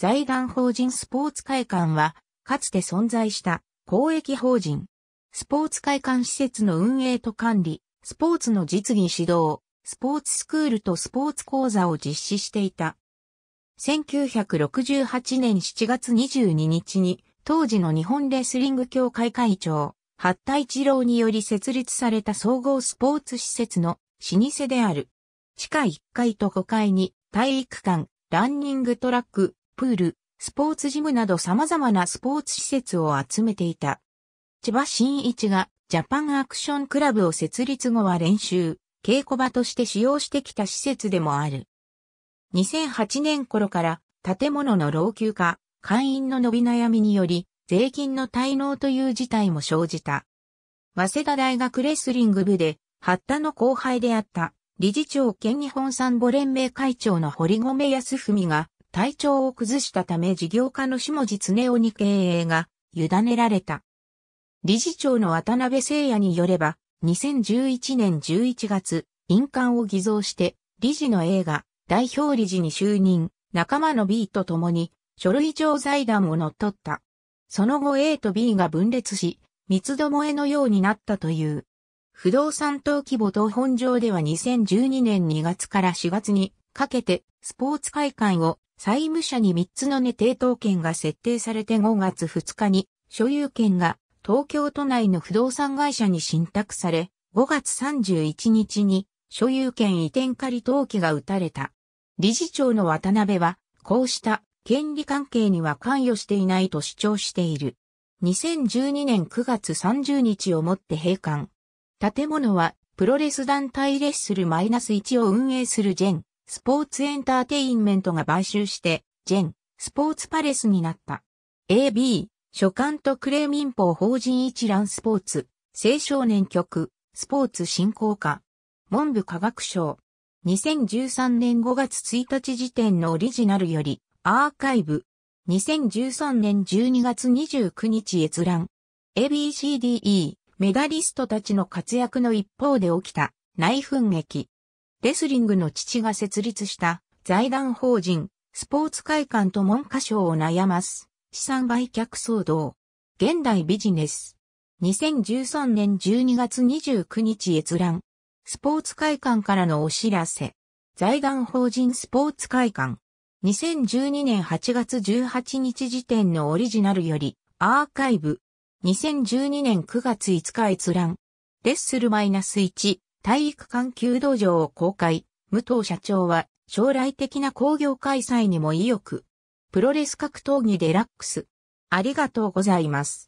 財団法人スポーツ会館は、かつて存在した公益法人。スポーツ会館施設の運営と管理、スポーツの実技指導、スポーツスクールとスポーツ講座を実施していた。1968年7月22日に、当時の日本レスリング協会会長、八田一郎により設立された総合スポーツ施設の老舗である。地下1階と5階に体育館、ランニングトラック、プール、スポーツジムなど様々なスポーツ施設を集めていた。千葉真一がジャパンアクションクラブを設立後は練習、稽古場として使用してきた施設でもある。2008年頃から建物の老朽化、会員の伸び悩みにより、税金の滞納という事態も生じた。早稲田大学レスリング部で、八田の後輩であった、理事長兼日本産母連盟会長の堀米康文が、体調を崩したため事業家の下地常夫に経営が委ねられた。理事長の渡辺聖也によれば、2011年11月、印鑑を偽造して、理事の映画、代表理事に就任、仲間の B と共に、書類上財団を乗っ取った。その後 A と B が分裂し、三つどもえのようになったという。不動産登記簿等本上では2012年2月から4月にかけてスポーツ会館を債務者に3つのね定当権が設定されて5月2日に所有権が東京都内の不動産会社に信託され、5月31日に所有権移転仮登記が打たれた。理事長の渡辺は、こうした権利関係には関与していないと主張している。2012年9月30日をもって閉館。建物はプロレス団体レッスル -1 を運営するジェンスポーツエンターテインメントが買収して、ジェン、スポーツパレスになった。AB、所管とクレー民法法人一覧スポーツ、青少年局、スポーツ振興課、文部科学省。2013年5月1日時点のオリジナルより、アーカイブ。2013年12月29日閲覧。ABCDE、メダリストたちの活躍の一方で起きた、内紛劇。レスリングの父が設立した財団法人、スポーツ会館と文科省を悩ます。資産売却騒動。現代ビジネス。2013年12月29日閲覧。スポーツ会館からのお知らせ。財団法人スポーツ会館。2012年8月18日時点のオリジナルより、アーカイブ。2012年9月5日閲覧。レッスル -1、体育館弓道場を公開、武藤社長は将来的な工業開催にも意欲。プロレス格闘技デラックス。ありがとうございます。